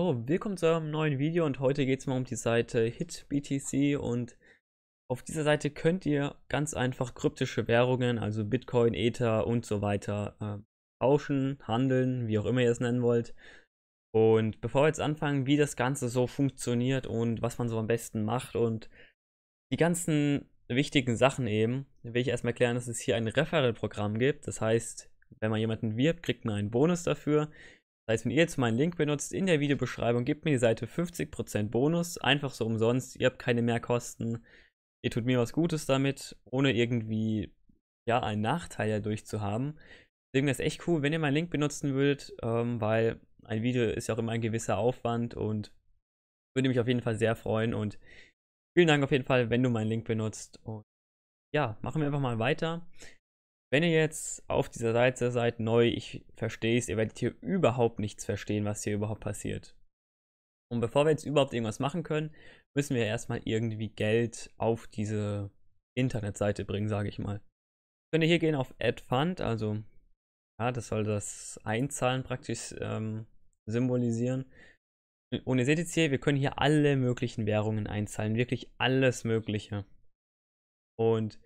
So, willkommen zu einem neuen Video und heute geht es mal um die Seite HitBTC und auf dieser Seite könnt ihr ganz einfach kryptische Währungen, also Bitcoin, Ether und so weiter äh, tauschen, handeln, wie auch immer ihr es nennen wollt. Und bevor wir jetzt anfangen, wie das Ganze so funktioniert und was man so am besten macht und die ganzen wichtigen Sachen eben, will ich erstmal erklären, dass es hier ein Referral-Programm gibt. Das heißt, wenn man jemanden wirbt, kriegt man einen Bonus dafür. Das heißt, wenn ihr jetzt meinen Link benutzt in der Videobeschreibung, gebt mir die Seite 50% Bonus, einfach so umsonst, ihr habt keine Mehrkosten, ihr tut mir was Gutes damit, ohne irgendwie ja einen Nachteil dadurch zu haben. Deswegen ist es echt cool, wenn ihr meinen Link benutzen würdet, ähm, weil ein Video ist ja auch immer ein gewisser Aufwand und würde mich auf jeden Fall sehr freuen und vielen Dank auf jeden Fall, wenn du meinen Link benutzt. Und ja, machen wir einfach mal weiter. Wenn ihr jetzt auf dieser Seite seid, neu, ich verstehe es, ihr werdet hier überhaupt nichts verstehen, was hier überhaupt passiert. Und bevor wir jetzt überhaupt irgendwas machen können, müssen wir erstmal irgendwie Geld auf diese Internetseite bringen, sage ich mal. Könnt ihr hier gehen auf Add Fund, also ja, das soll das Einzahlen praktisch ähm, symbolisieren. Und ihr seht jetzt hier, wir können hier alle möglichen Währungen einzahlen, wirklich alles Mögliche. Und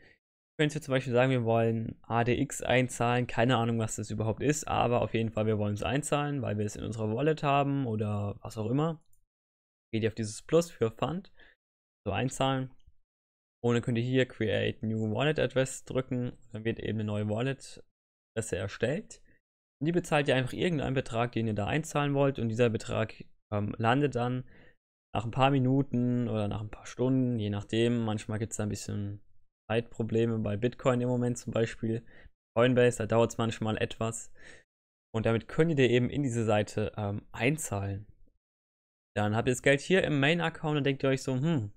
wenn wir zum Beispiel sagen, wir wollen ADX einzahlen, keine Ahnung, was das überhaupt ist, aber auf jeden Fall, wir wollen es einzahlen, weil wir es in unserer Wallet haben oder was auch immer. Geht ihr auf dieses Plus für Fund, so einzahlen. Und dann könnt ihr hier Create New Wallet Address drücken. Dann wird eben eine neue Wallet Adresse erstellt. Und die bezahlt ihr einfach irgendeinen Betrag, den ihr da einzahlen wollt. Und dieser Betrag ähm, landet dann nach ein paar Minuten oder nach ein paar Stunden, je nachdem. Manchmal gibt es da ein bisschen Zeitprobleme bei Bitcoin im Moment zum Beispiel. Coinbase, da dauert es manchmal etwas. Und damit könnt ihr eben in diese Seite ähm, einzahlen. Dann habt ihr das Geld hier im Main-Account und denkt ihr euch so, hm,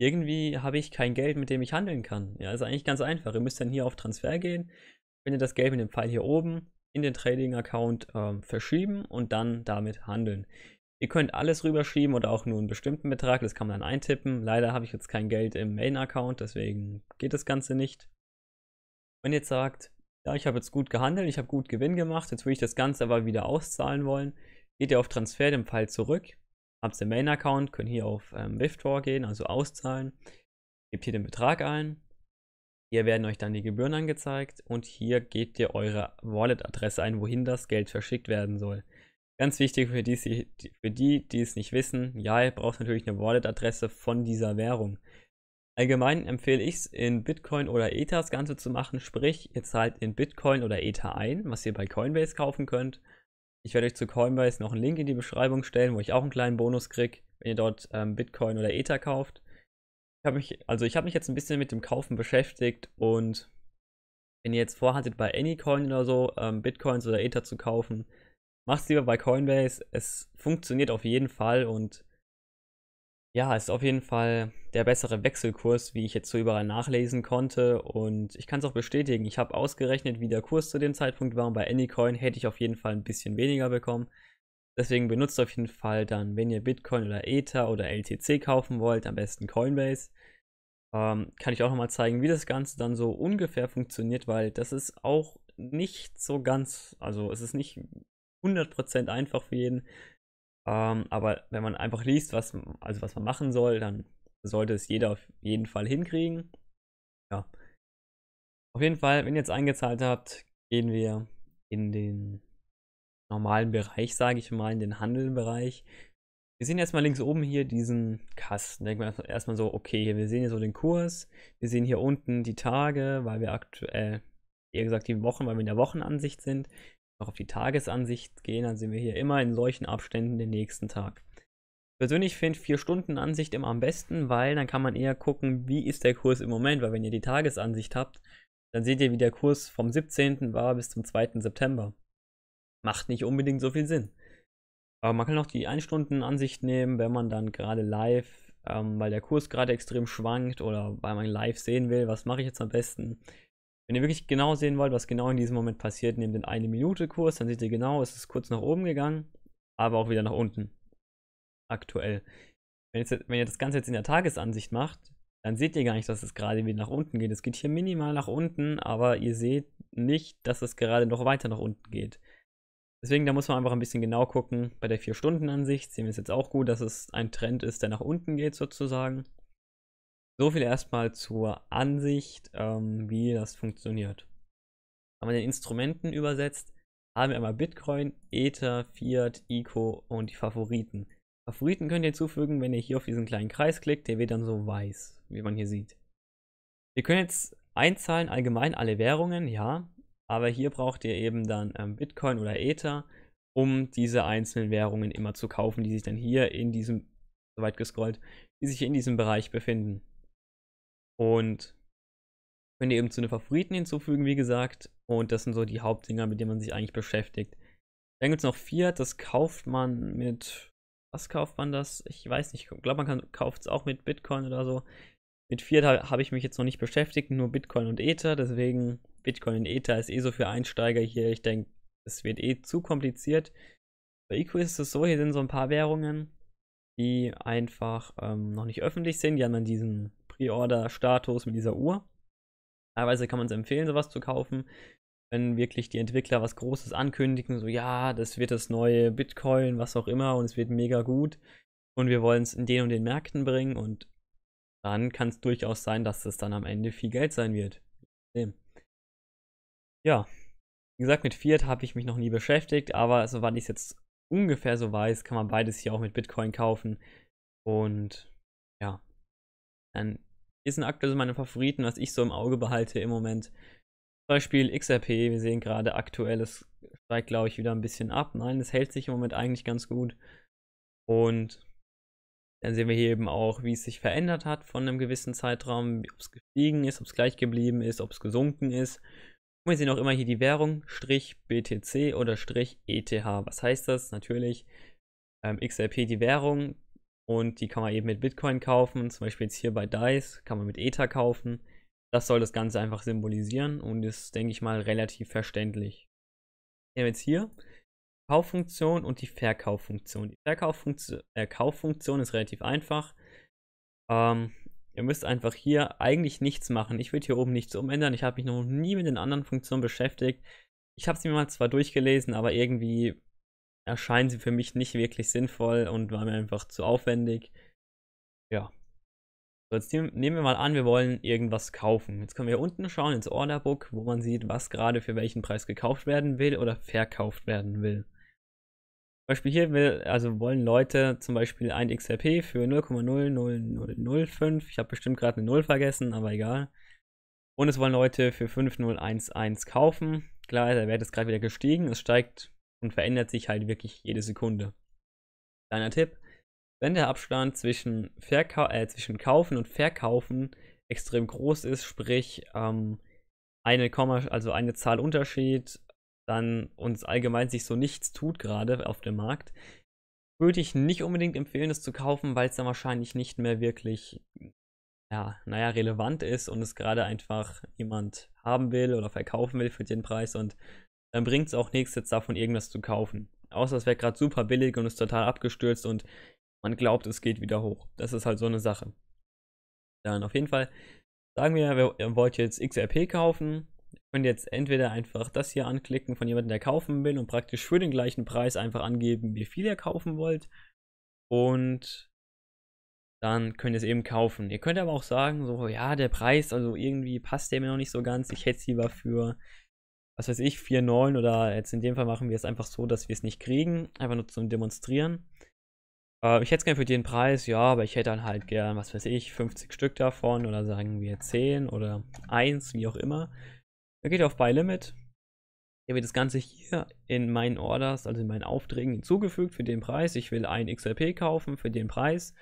irgendwie habe ich kein Geld, mit dem ich handeln kann. Ja, ist eigentlich ganz einfach. Ihr müsst dann hier auf Transfer gehen, wenn ihr das Geld mit dem Pfeil hier oben in den Trading-Account ähm, verschieben und dann damit handeln. Ihr könnt alles rüberschieben oder auch nur einen bestimmten Betrag, das kann man dann eintippen. Leider habe ich jetzt kein Geld im Main-Account, deswegen geht das Ganze nicht. Wenn ihr jetzt sagt, ja, ich habe jetzt gut gehandelt, ich habe gut Gewinn gemacht, jetzt will ich das Ganze aber wieder auszahlen wollen, geht ihr auf Transfer den Pfeil zurück, habt den Main-Account, könnt hier auf ähm, Withdraw gehen, also auszahlen, gebt hier den Betrag ein, hier werden euch dann die Gebühren angezeigt und hier gebt ihr eure Wallet-Adresse ein, wohin das Geld verschickt werden soll. Ganz wichtig für die, für die, die es nicht wissen, ja, ihr braucht natürlich eine Wallet-Adresse von dieser Währung. Allgemein empfehle ich es, in Bitcoin oder Ether das Ganze zu machen, sprich, ihr zahlt in Bitcoin oder Ether ein, was ihr bei Coinbase kaufen könnt. Ich werde euch zu Coinbase noch einen Link in die Beschreibung stellen, wo ich auch einen kleinen Bonus kriege, wenn ihr dort ähm, Bitcoin oder Ether kauft. Ich habe mich, also ich mich jetzt ein bisschen mit dem Kaufen beschäftigt und wenn ihr jetzt vorhattet, bei Anycoin oder so ähm, Bitcoins oder Ether zu kaufen, Mach's lieber bei Coinbase. Es funktioniert auf jeden Fall und ja, ist auf jeden Fall der bessere Wechselkurs, wie ich jetzt so überall nachlesen konnte. Und ich kann es auch bestätigen. Ich habe ausgerechnet, wie der Kurs zu dem Zeitpunkt war. Und bei Anycoin hätte ich auf jeden Fall ein bisschen weniger bekommen. Deswegen benutzt auf jeden Fall dann, wenn ihr Bitcoin oder Ether oder LTC kaufen wollt, am besten Coinbase. Ähm, kann ich auch nochmal zeigen, wie das Ganze dann so ungefähr funktioniert, weil das ist auch nicht so ganz, also es ist nicht 100% einfach für jeden. Ähm, aber wenn man einfach liest, was, also was man machen soll, dann sollte es jeder auf jeden Fall hinkriegen. Ja. Auf jeden Fall, wenn ihr jetzt eingezahlt habt, gehen wir in den normalen Bereich, sage ich mal, in den Handelbereich. Wir sehen erstmal links oben hier diesen Kasten. Denken wir erstmal so, okay, wir sehen hier so den Kurs. Wir sehen hier unten die Tage, weil wir aktuell, eher gesagt die Wochen, weil wir in der Wochenansicht sind noch auf die Tagesansicht gehen, dann sehen wir hier immer in solchen Abständen den nächsten Tag. Persönlich finde ich 4 Stunden Ansicht immer am besten, weil dann kann man eher gucken, wie ist der Kurs im Moment, weil wenn ihr die Tagesansicht habt, dann seht ihr, wie der Kurs vom 17. war bis zum 2. September. Macht nicht unbedingt so viel Sinn. Aber man kann auch die 1 Stunden Ansicht nehmen, wenn man dann gerade live, ähm, weil der Kurs gerade extrem schwankt oder weil man live sehen will, was mache ich jetzt am besten. Wenn ihr wirklich genau sehen wollt, was genau in diesem Moment passiert, nehmt den eine Minute Kurs, dann seht ihr genau, es ist kurz nach oben gegangen, aber auch wieder nach unten. Aktuell. Wenn, jetzt, wenn ihr das Ganze jetzt in der Tagesansicht macht, dann seht ihr gar nicht, dass es gerade wieder nach unten geht. Es geht hier minimal nach unten, aber ihr seht nicht, dass es gerade noch weiter nach unten geht. Deswegen, da muss man einfach ein bisschen genau gucken. Bei der 4-Stunden-Ansicht sehen wir es jetzt auch gut, dass es ein Trend ist, der nach unten geht sozusagen. So viel erstmal zur Ansicht, ähm, wie das funktioniert. Wenn man den Instrumenten übersetzt, haben wir einmal Bitcoin, Ether, Fiat, ICO und die Favoriten. Favoriten könnt ihr hinzufügen, wenn ihr hier auf diesen kleinen Kreis klickt, der wird dann so weiß, wie man hier sieht. Wir können jetzt einzahlen allgemein alle Währungen, ja, aber hier braucht ihr eben dann ähm, Bitcoin oder Ether, um diese einzelnen Währungen immer zu kaufen, die sich dann hier in diesem, soweit gescrollt, die sich in diesem Bereich befinden. Und könnt ihr eben zu den Favoriten hinzufügen, wie gesagt. Und das sind so die Hauptdinger, mit denen man sich eigentlich beschäftigt. Dann gibt es noch Fiat, das kauft man mit. Was kauft man das? Ich weiß nicht. Ich glaube, man kauft es auch mit Bitcoin oder so. Mit Fiat habe hab ich mich jetzt noch nicht beschäftigt, nur Bitcoin und Ether. Deswegen, Bitcoin und Ether ist eh so für Einsteiger hier. Ich denke, es wird eh zu kompliziert. Bei IQ ist es so, hier sind so ein paar Währungen, die einfach ähm, noch nicht öffentlich sind. Die haben dann diesen Pre-Order-Status mit dieser Uhr. Teilweise kann man es empfehlen, sowas zu kaufen. Wenn wirklich die Entwickler was Großes ankündigen, so ja, das wird das neue Bitcoin, was auch immer, und es wird mega gut. Und wir wollen es in den und den Märkten bringen und dann kann es durchaus sein, dass es dann am Ende viel Geld sein wird. Ja, wie gesagt, mit Fiat habe ich mich noch nie beschäftigt, aber soweit ich es jetzt ungefähr so weiß, kann man beides hier auch mit Bitcoin kaufen. Und ja, dann die sind aktuell so meine Favoriten, was ich so im Auge behalte im Moment. Beispiel XRP, wir sehen gerade aktuell, es steigt glaube ich wieder ein bisschen ab. Nein, es hält sich im Moment eigentlich ganz gut. Und dann sehen wir hier eben auch, wie es sich verändert hat von einem gewissen Zeitraum, ob es gestiegen ist, ob es gleich geblieben ist, ob es gesunken ist. Und wir sehen auch immer hier die Währung, Strich BTC oder Strich ETH. Was heißt das? Natürlich ähm, XRP die Währung, und die kann man eben mit Bitcoin kaufen. Zum Beispiel jetzt hier bei DICE kann man mit Ether kaufen. Das soll das Ganze einfach symbolisieren und ist, denke ich mal, relativ verständlich. Wir haben jetzt hier die Kauffunktion und die Verkauffunktion. Die Verkauffunktion äh, Kauffunktion ist relativ einfach. Ähm, ihr müsst einfach hier eigentlich nichts machen. Ich würde hier oben nichts umändern. Ich habe mich noch nie mit den anderen Funktionen beschäftigt. Ich habe sie mir mal zwar durchgelesen, aber irgendwie erscheinen sie für mich nicht wirklich sinnvoll und waren mir einfach zu aufwendig. Ja. So, jetzt nehmen wir mal an, wir wollen irgendwas kaufen. Jetzt können wir hier unten schauen ins Orderbook, wo man sieht, was gerade für welchen Preis gekauft werden will oder verkauft werden will. Zum Beispiel hier will, also wollen Leute zum Beispiel ein XRP für 0,00005. Ich habe bestimmt gerade eine 0 vergessen, aber egal. Und es wollen Leute für 5011 kaufen. Klar, der Wert ist gerade wieder gestiegen. Es steigt und verändert sich halt wirklich jede Sekunde. Kleiner Tipp, wenn der Abstand zwischen, Verka äh, zwischen Kaufen und Verkaufen extrem groß ist, sprich ähm, eine Komma, also eine Zahl Unterschied, dann uns allgemein sich so nichts tut gerade auf dem Markt, würde ich nicht unbedingt empfehlen, es zu kaufen, weil es dann wahrscheinlich nicht mehr wirklich, ja, naja, relevant ist und es gerade einfach jemand haben will oder verkaufen will für den Preis und dann bringt es auch nichts, jetzt davon irgendwas zu kaufen. Außer es wäre gerade super billig und ist total abgestürzt und man glaubt, es geht wieder hoch. Das ist halt so eine Sache. Dann auf jeden Fall sagen wir, ihr wollt jetzt XRP kaufen. Ihr könnt jetzt entweder einfach das hier anklicken von jemandem, der kaufen will und praktisch für den gleichen Preis einfach angeben, wie viel ihr kaufen wollt. Und dann könnt ihr es eben kaufen. Ihr könnt aber auch sagen, so, ja, der Preis, also irgendwie passt der mir noch nicht so ganz. Ich hätte es lieber für was weiß ich, 4-9 oder jetzt in dem Fall machen wir es einfach so, dass wir es nicht kriegen, einfach nur zum Demonstrieren. Äh, ich hätte es gern für den Preis, ja, aber ich hätte dann halt gern, was weiß ich, 50 Stück davon oder sagen wir 10 oder 1, wie auch immer. Dann geht auf Buy Limit. Hier wird das Ganze hier in meinen Orders, also in meinen Aufträgen hinzugefügt für den Preis. Ich will ein XRP kaufen für den Preis.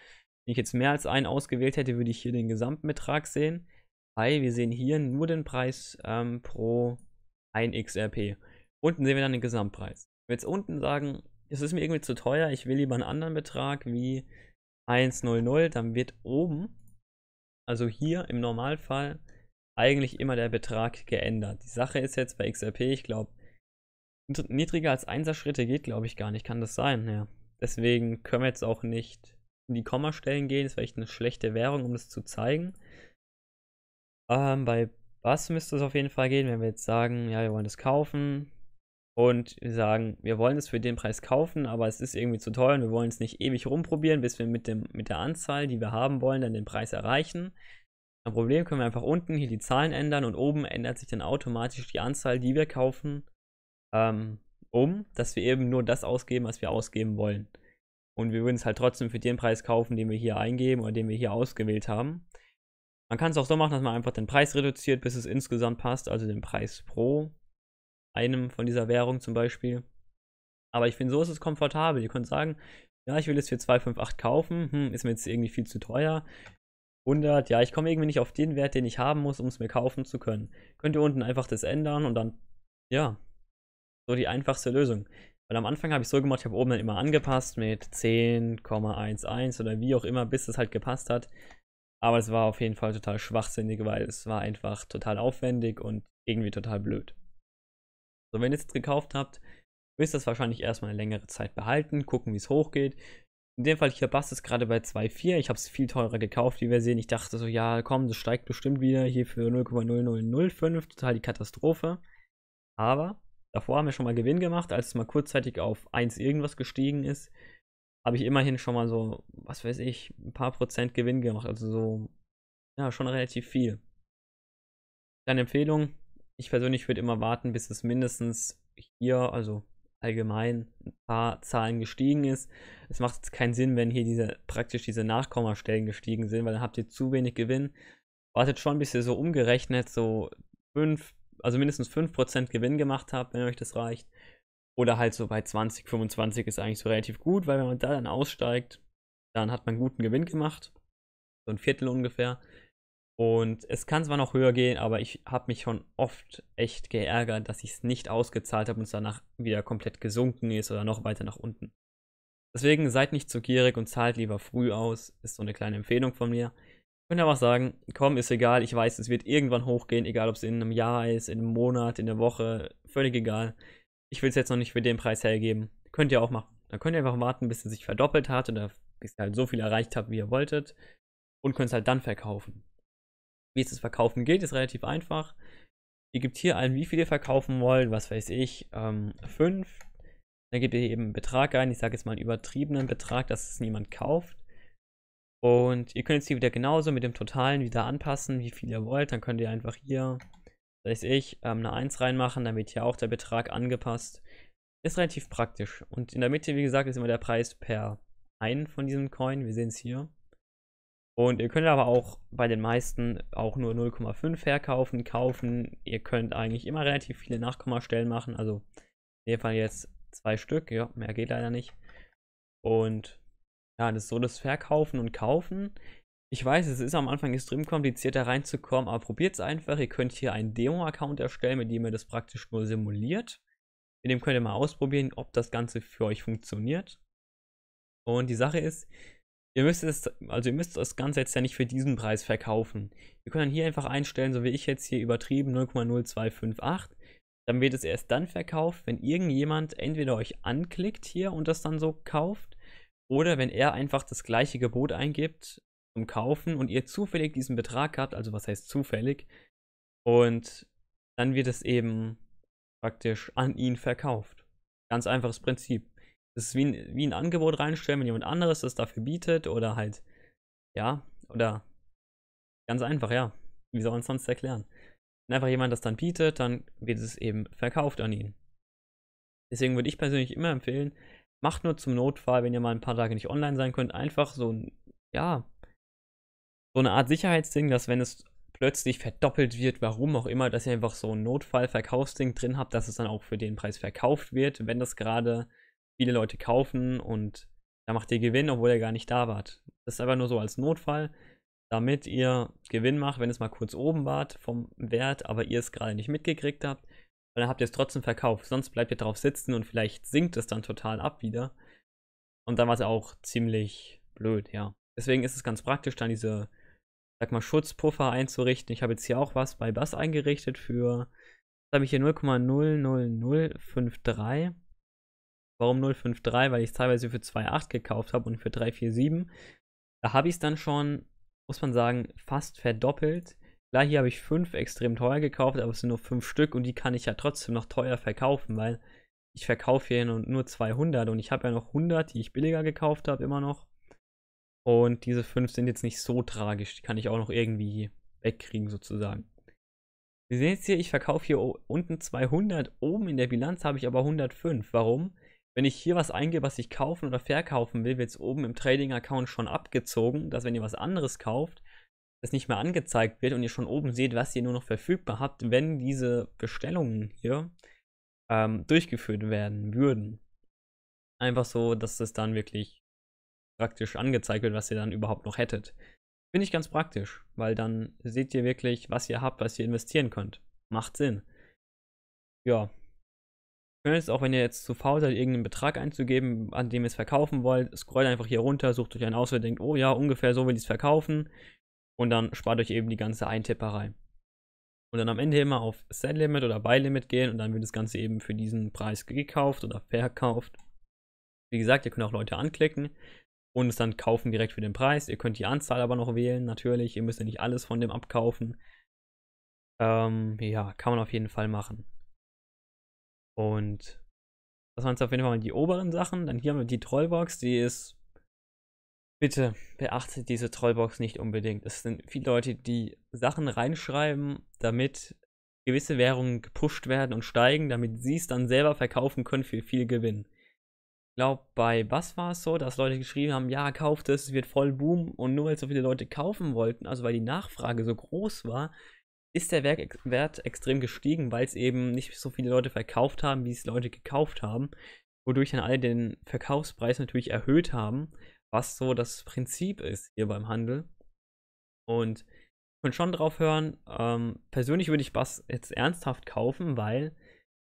Wenn ich jetzt mehr als einen ausgewählt hätte, würde ich hier den Gesamtbetrag sehen. Weil wir sehen hier nur den Preis ähm, pro ein XRP. Unten sehen wir dann den Gesamtpreis. Wenn wir jetzt unten sagen, es ist mir irgendwie zu teuer, ich will lieber einen anderen Betrag wie 1,00, dann wird oben, also hier im Normalfall, eigentlich immer der Betrag geändert. Die Sache ist jetzt bei XRP, ich glaube, niedriger als 1er Schritte geht, glaube ich, gar nicht. Kann das sein? Ja. Deswegen können wir jetzt auch nicht in die Kommastellen gehen. Das ist vielleicht eine schlechte Währung, um das zu zeigen. Ähm, bei was müsste es auf jeden Fall gehen, wenn wir jetzt sagen, ja, wir wollen das kaufen und wir sagen, wir wollen es für den Preis kaufen, aber es ist irgendwie zu teuer und wir wollen es nicht ewig rumprobieren, bis wir mit, dem, mit der Anzahl, die wir haben wollen, dann den Preis erreichen. Ein Problem können wir einfach unten hier die Zahlen ändern und oben ändert sich dann automatisch die Anzahl, die wir kaufen, ähm, um, dass wir eben nur das ausgeben, was wir ausgeben wollen. Und wir würden es halt trotzdem für den Preis kaufen, den wir hier eingeben oder den wir hier ausgewählt haben. Man kann es auch so machen, dass man einfach den Preis reduziert, bis es insgesamt passt, also den Preis pro einem von dieser Währung zum Beispiel. Aber ich finde, so ist es komfortabel. Ihr könnt sagen, ja, ich will es für 258 kaufen, hm, ist mir jetzt irgendwie viel zu teuer. 100, ja, ich komme irgendwie nicht auf den Wert, den ich haben muss, um es mir kaufen zu können. Könnt ihr unten einfach das ändern und dann, ja, so die einfachste Lösung. Weil am Anfang habe ich so gemacht, ich habe oben dann immer angepasst mit 10,11 oder wie auch immer, bis es halt gepasst hat. Aber es war auf jeden Fall total schwachsinnig, weil es war einfach total aufwendig und irgendwie total blöd. So, wenn ihr es gekauft habt, müsst ihr es wahrscheinlich erstmal eine längere Zeit behalten, gucken, wie es hochgeht. In dem Fall hier passt es gerade bei 2,4. Ich habe es viel teurer gekauft, wie wir sehen. Ich dachte so, ja, komm, das steigt bestimmt wieder hier für 0,0005. Total die Katastrophe. Aber davor haben wir schon mal Gewinn gemacht, als es mal kurzzeitig auf 1 irgendwas gestiegen ist habe ich immerhin schon mal so, was weiß ich, ein paar Prozent Gewinn gemacht. Also so, ja, schon relativ viel. Deine Empfehlung, ich persönlich würde immer warten, bis es mindestens hier, also allgemein, ein paar Zahlen gestiegen ist. Es macht jetzt keinen Sinn, wenn hier diese praktisch diese Nachkommastellen gestiegen sind, weil dann habt ihr zu wenig Gewinn. Wartet schon, bis ihr so umgerechnet so 5, also mindestens 5% Gewinn gemacht habt, wenn euch das reicht. Oder halt so bei 20, 25 ist eigentlich so relativ gut, weil wenn man da dann aussteigt, dann hat man einen guten Gewinn gemacht. So ein Viertel ungefähr. Und es kann zwar noch höher gehen, aber ich habe mich schon oft echt geärgert, dass ich es nicht ausgezahlt habe und es danach wieder komplett gesunken ist oder noch weiter nach unten. Deswegen seid nicht zu gierig und zahlt lieber früh aus, ist so eine kleine Empfehlung von mir. Ich könnte aber auch sagen, komm, ist egal, ich weiß, es wird irgendwann hochgehen, egal ob es in einem Jahr ist, in einem Monat, in der Woche, völlig egal ich will es jetzt noch nicht für den Preis hergeben. Könnt ihr auch machen. Dann könnt ihr einfach warten, bis es sich verdoppelt hat oder bis ihr halt so viel erreicht habt, wie ihr wolltet. Und könnt es halt dann verkaufen. Wie es das Verkaufen geht, ist relativ einfach. Ihr gebt hier ein, wie viel ihr verkaufen wollt, was weiß ich, 5. Ähm, dann gebt ihr eben einen Betrag ein. Ich sage jetzt mal einen übertriebenen Betrag, dass es niemand kauft. Und ihr könnt jetzt hier wieder genauso mit dem Totalen wieder anpassen, wie viel ihr wollt. Dann könnt ihr einfach hier soll ich, ich ähm, ne eine 1 reinmachen, damit hier auch der Betrag angepasst. Ist relativ praktisch. Und in der Mitte, wie gesagt, ist immer der Preis per ein von diesem Coin. Wir sehen es hier. Und ihr könnt aber auch bei den meisten auch nur 0,5 verkaufen, kaufen. Ihr könnt eigentlich immer relativ viele Nachkommastellen machen. Also in dem Fall jetzt zwei Stück. Ja, mehr geht leider nicht. Und ja, das ist so das Verkaufen und Kaufen. Ich weiß, es ist am Anfang extrem kompliziert, da reinzukommen, aber probiert es einfach. Ihr könnt hier einen Demo-Account erstellen, mit dem ihr das praktisch nur simuliert. Mit dem könnt ihr mal ausprobieren, ob das Ganze für euch funktioniert. Und die Sache ist, ihr müsst es, also ihr müsst das Ganze jetzt ja nicht für diesen Preis verkaufen. Ihr könnt dann hier einfach einstellen, so wie ich jetzt hier übertrieben 0,0258. Dann wird es erst dann verkauft, wenn irgendjemand entweder euch anklickt hier und das dann so kauft, oder wenn er einfach das gleiche Gebot eingibt, zum kaufen und ihr zufällig diesen Betrag habt, also was heißt zufällig, und dann wird es eben praktisch an ihn verkauft. Ganz einfaches Prinzip. Das ist wie ein, wie ein Angebot reinstellen, wenn jemand anderes das dafür bietet oder halt, ja, oder ganz einfach, ja. Wie soll man es sonst erklären? Wenn einfach jemand das dann bietet, dann wird es eben verkauft an ihn. Deswegen würde ich persönlich immer empfehlen, macht nur zum Notfall, wenn ihr mal ein paar Tage nicht online sein könnt, einfach so ein, ja, so eine Art Sicherheitsding, dass wenn es plötzlich verdoppelt wird, warum auch immer, dass ihr einfach so ein Notfallverkaufsding drin habt, dass es dann auch für den Preis verkauft wird, wenn das gerade viele Leute kaufen und da macht ihr Gewinn, obwohl ihr gar nicht da wart. Das ist einfach nur so als Notfall, damit ihr Gewinn macht, wenn es mal kurz oben wart vom Wert, aber ihr es gerade nicht mitgekriegt habt, weil dann habt ihr es trotzdem verkauft. Sonst bleibt ihr drauf sitzen und vielleicht sinkt es dann total ab wieder. Und dann war es auch ziemlich blöd, ja. Deswegen ist es ganz praktisch, dann diese sag mal, Schutzpuffer einzurichten. Ich habe jetzt hier auch was bei Bass eingerichtet für, jetzt habe ich hier 0,00053. Warum 053? Weil ich es teilweise für 2,8 gekauft habe und für 347. Da habe ich es dann schon, muss man sagen, fast verdoppelt. Klar, hier habe ich 5 extrem teuer gekauft, aber es sind nur 5 Stück und die kann ich ja trotzdem noch teuer verkaufen, weil ich verkaufe hier nur 200 und ich habe ja noch 100, die ich billiger gekauft habe, immer noch. Und diese fünf sind jetzt nicht so tragisch. Die kann ich auch noch irgendwie wegkriegen, sozusagen. Sie sehen jetzt hier, ich verkaufe hier unten 200. Oben in der Bilanz habe ich aber 105. Warum? Wenn ich hier was eingebe, was ich kaufen oder verkaufen will, wird es oben im Trading-Account schon abgezogen, dass wenn ihr was anderes kauft, das nicht mehr angezeigt wird und ihr schon oben seht, was ihr nur noch verfügbar habt, wenn diese Bestellungen hier ähm, durchgeführt werden würden. Einfach so, dass es dann wirklich praktisch angezeigt wird, was ihr dann überhaupt noch hättet. Finde ich ganz praktisch, weil dann seht ihr wirklich, was ihr habt, was ihr investieren könnt. Macht Sinn. Ja. Schön auch, wenn ihr jetzt zu faul seid, irgendeinen Betrag einzugeben, an dem ihr es verkaufen wollt, scrollt einfach hier runter, sucht euch einen aus, und denkt, oh ja, ungefähr so will ich es verkaufen. Und dann spart euch eben die ganze Eintipperei. Und dann am Ende immer auf Sell Limit oder Buy Limit gehen und dann wird das Ganze eben für diesen Preis gekauft oder verkauft. Wie gesagt, ihr könnt auch Leute anklicken und es dann kaufen direkt für den Preis. Ihr könnt die Anzahl aber noch wählen, natürlich. Ihr müsst ja nicht alles von dem abkaufen. Ähm, ja, kann man auf jeden Fall machen. Und das waren jetzt auf jeden Fall die oberen Sachen. Dann hier haben wir die Trollbox, die ist. Bitte beachtet diese Trollbox nicht unbedingt. Es sind viele Leute, die Sachen reinschreiben, damit gewisse Währungen gepusht werden und steigen, damit sie es dann selber verkaufen können für viel Gewinn glaube, bei was war es so, dass Leute geschrieben haben, ja, kauft es, es wird voll Boom und nur weil so viele Leute kaufen wollten, also weil die Nachfrage so groß war, ist der Werk Wert extrem gestiegen, weil es eben nicht so viele Leute verkauft haben, wie es Leute gekauft haben, wodurch dann alle den Verkaufspreis natürlich erhöht haben, was so das Prinzip ist hier beim Handel. Und ich könnt schon drauf hören, ähm, persönlich würde ich Bass jetzt ernsthaft kaufen, weil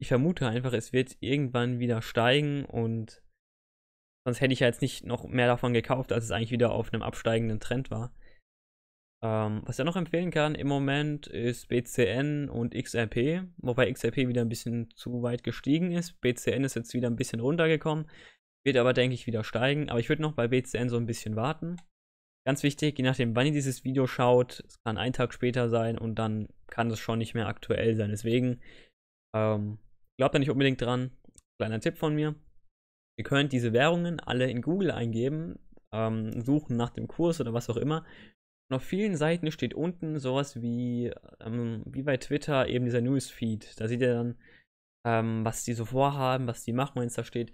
ich vermute einfach, es wird irgendwann wieder steigen und Sonst hätte ich ja jetzt nicht noch mehr davon gekauft, als es eigentlich wieder auf einem absteigenden Trend war. Ähm, was ich noch empfehlen kann im Moment ist BCN und XRP, wobei XRP wieder ein bisschen zu weit gestiegen ist. BCN ist jetzt wieder ein bisschen runtergekommen, wird aber, denke ich, wieder steigen. Aber ich würde noch bei BCN so ein bisschen warten. Ganz wichtig, je nachdem, wann ihr dieses Video schaut, es kann ein Tag später sein und dann kann es schon nicht mehr aktuell sein. Deswegen ähm, glaubt da nicht unbedingt dran. Kleiner Tipp von mir. Ihr könnt diese Währungen alle in Google eingeben, ähm, suchen nach dem Kurs oder was auch immer. Und auf vielen Seiten steht unten sowas wie, ähm, wie bei Twitter eben dieser Newsfeed. Da seht ihr dann, ähm, was die so vorhaben, was die machen, wenn es da steht,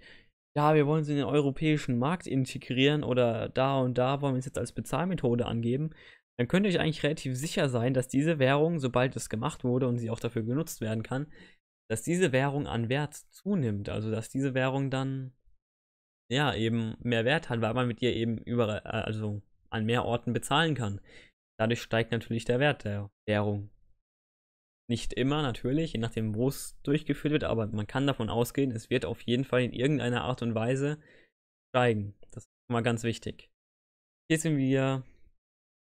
ja, wir wollen sie in den europäischen Markt integrieren oder da und da wollen wir es jetzt als Bezahlmethode angeben. Dann könnt ihr euch eigentlich relativ sicher sein, dass diese Währung, sobald es gemacht wurde und sie auch dafür genutzt werden kann, dass diese Währung an Wert zunimmt. Also dass diese Währung dann ja, eben mehr Wert hat, weil man mit ihr eben überall, äh, also an mehr Orten bezahlen kann. Dadurch steigt natürlich der Wert der Währung. Nicht immer natürlich, je nachdem, wo es durchgeführt wird, aber man kann davon ausgehen, es wird auf jeden Fall in irgendeiner Art und Weise steigen. Das ist mal ganz wichtig. Hier sehen wir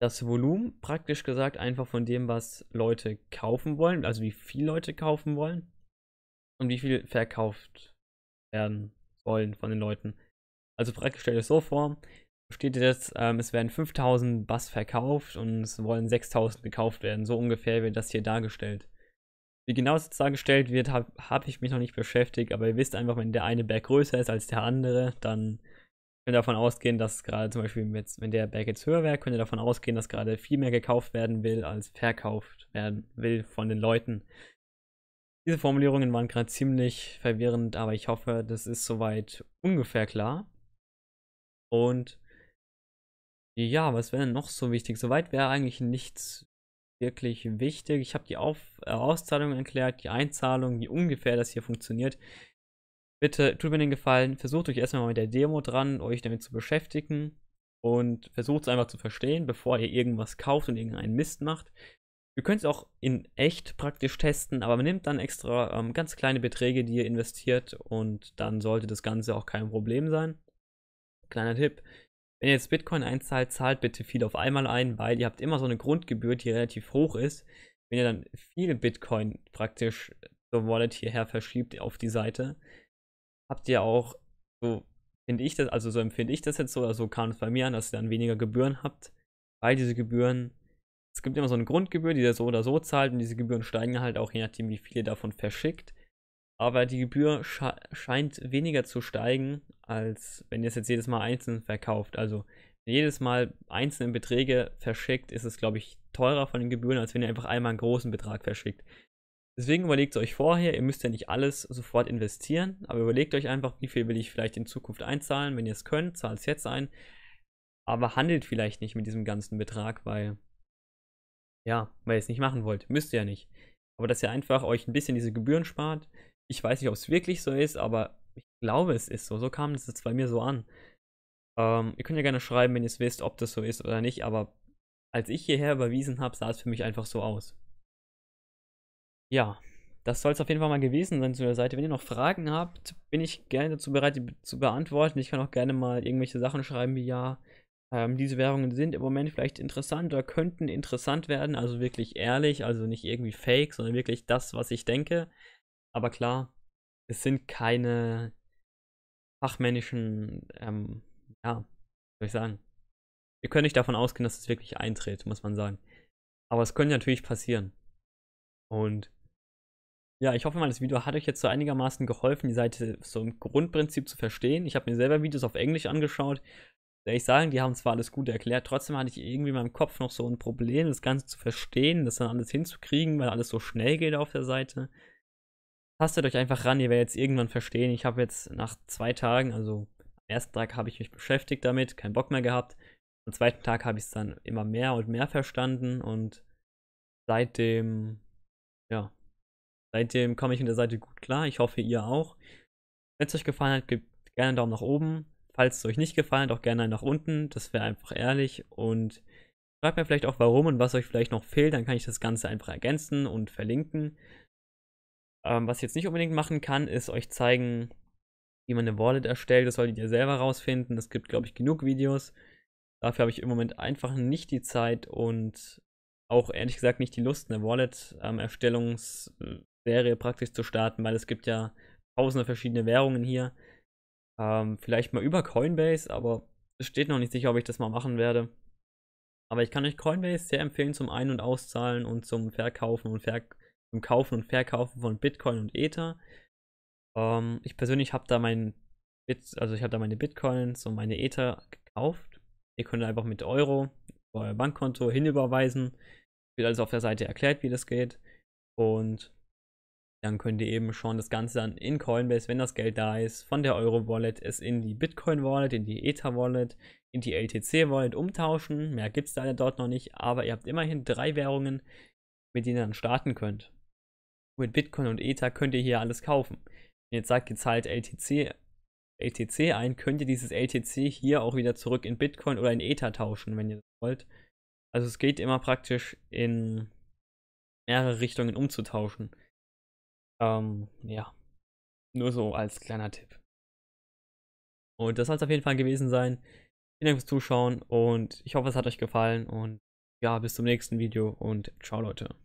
das Volumen, praktisch gesagt einfach von dem, was Leute kaufen wollen, also wie viel Leute kaufen wollen und wie viel verkauft werden sollen von den Leuten. Also praktisch stellt euch so vor, steht jetzt, ähm, es werden 5000 Bass verkauft und es wollen 6000 gekauft werden. So ungefähr wird das hier dargestellt. Wie genau es jetzt dargestellt wird, habe hab ich mich noch nicht beschäftigt, aber ihr wisst einfach, wenn der eine Berg größer ist als der andere, dann könnt ihr davon ausgehen, dass gerade zum Beispiel, jetzt, wenn der Berg jetzt höher wäre, könnt ihr davon ausgehen, dass gerade viel mehr gekauft werden will, als verkauft werden will von den Leuten. Diese Formulierungen waren gerade ziemlich verwirrend, aber ich hoffe, das ist soweit ungefähr klar. Und ja, was wäre denn noch so wichtig? Soweit wäre eigentlich nichts wirklich wichtig. Ich habe die Auf äh, Auszahlung erklärt, die Einzahlung, wie ungefähr das hier funktioniert. Bitte tut mir den Gefallen, versucht euch erstmal mit der Demo dran, euch damit zu beschäftigen und versucht es einfach zu verstehen, bevor ihr irgendwas kauft und irgendeinen Mist macht. Ihr könnt es auch in echt praktisch testen, aber man nimmt dann extra ähm, ganz kleine Beträge, die ihr investiert und dann sollte das Ganze auch kein Problem sein. Kleiner Tipp. Wenn ihr jetzt Bitcoin einzahlt, zahlt bitte viel auf einmal ein, weil ihr habt immer so eine Grundgebühr, die relativ hoch ist. Wenn ihr dann viele Bitcoin praktisch zur Wallet hierher verschiebt auf die Seite, habt ihr auch, so finde ich das, also so empfinde ich das jetzt so, oder also so kam es bei mir an, dass ihr dann weniger Gebühren habt, weil diese Gebühren, es gibt immer so eine Grundgebühr, die ihr so oder so zahlt und diese Gebühren steigen halt auch je nachdem, wie viel ihr davon verschickt. Aber die Gebühr scheint weniger zu steigen, als wenn ihr es jetzt jedes Mal einzeln verkauft. Also jedes Mal einzelne Beträge verschickt, ist es, glaube ich, teurer von den Gebühren, als wenn ihr einfach einmal einen großen Betrag verschickt. Deswegen überlegt euch vorher, ihr müsst ja nicht alles sofort investieren, aber überlegt euch einfach, wie viel will ich vielleicht in Zukunft einzahlen. Wenn ihr es könnt, zahlt es jetzt ein. Aber handelt vielleicht nicht mit diesem ganzen Betrag, weil, ja, weil ihr es nicht machen wollt. Müsst ihr ja nicht. Aber dass ihr einfach euch ein bisschen diese Gebühren spart, ich weiß nicht, ob es wirklich so ist, aber ich glaube, es ist so. So kam es jetzt bei mir so an. Ähm, ihr könnt ja gerne schreiben, wenn ihr es wisst, ob das so ist oder nicht, aber als ich hierher überwiesen habe, sah es für mich einfach so aus. Ja, das soll es auf jeden Fall mal gewesen sein zu der Seite. Wenn ihr noch Fragen habt, bin ich gerne dazu bereit, die zu beantworten. Ich kann auch gerne mal irgendwelche Sachen schreiben, wie ja, ähm, diese Währungen sind im Moment vielleicht interessant oder könnten interessant werden. Also wirklich ehrlich, also nicht irgendwie fake, sondern wirklich das, was ich denke. Aber klar, es sind keine fachmännischen, ähm, ja, soll ich sagen. Wir können nicht davon ausgehen, dass es wirklich eintritt, muss man sagen. Aber es könnte natürlich passieren. Und ja, ich hoffe mal, das Video hat euch jetzt so einigermaßen geholfen, die Seite äh, so im Grundprinzip zu verstehen. Ich habe mir selber Videos auf Englisch angeschaut. ich sagen, die haben zwar alles gut erklärt, trotzdem hatte ich irgendwie in meinem Kopf noch so ein Problem, das Ganze zu verstehen, das dann alles hinzukriegen, weil alles so schnell geht auf der Seite. Tastet euch einfach ran, ihr werdet es irgendwann verstehen. Ich habe jetzt nach zwei Tagen, also am ersten Tag habe ich mich beschäftigt damit, keinen Bock mehr gehabt. Am zweiten Tag habe ich es dann immer mehr und mehr verstanden und seitdem, ja, seitdem komme ich mit der Seite gut klar. Ich hoffe, ihr auch. Wenn es euch gefallen hat, gebt gerne einen Daumen nach oben. Falls es euch nicht gefallen hat, auch gerne einen nach unten. Das wäre einfach ehrlich und schreibt mir vielleicht auch warum und was euch vielleicht noch fehlt. Dann kann ich das Ganze einfach ergänzen und verlinken. Ähm, was ich jetzt nicht unbedingt machen kann, ist euch zeigen, wie man eine Wallet erstellt. Das solltet ihr selber rausfinden. Es gibt, glaube ich, genug Videos. Dafür habe ich im Moment einfach nicht die Zeit und auch ehrlich gesagt nicht die Lust, eine Wallet-Erstellungsserie ähm, äh, praktisch zu starten, weil es gibt ja tausende verschiedene Währungen hier. Ähm, vielleicht mal über Coinbase, aber es steht noch nicht sicher, ob ich das mal machen werde. Aber ich kann euch Coinbase sehr empfehlen zum Ein- und Auszahlen und zum Verkaufen und Verkaufen im Kaufen und Verkaufen von Bitcoin und Ether. Ähm, ich persönlich habe da mein Bit, also ich habe da meine Bitcoins und meine Ether gekauft. Ihr könnt einfach mit Euro euer Bankkonto hinüberweisen. Wird also auf der Seite erklärt, wie das geht. Und dann könnt ihr eben schon das Ganze dann in Coinbase, wenn das Geld da ist, von der Euro-Wallet es in die Bitcoin-Wallet, in die Ether-Wallet, in die LTC-Wallet umtauschen. Mehr gibt es da dort noch nicht, aber ihr habt immerhin drei Währungen, mit denen ihr dann starten könnt mit Bitcoin und Ether könnt ihr hier alles kaufen. Wenn jetzt sagt, ihr zahlt LTC, LTC ein, könnt ihr dieses LTC hier auch wieder zurück in Bitcoin oder in Ether tauschen, wenn ihr das wollt. Also es geht immer praktisch in mehrere Richtungen umzutauschen. Ähm, ja. Nur so als kleiner Tipp. Und das soll es auf jeden Fall gewesen sein. Vielen Dank fürs Zuschauen und ich hoffe, es hat euch gefallen und ja, bis zum nächsten Video und ciao Leute.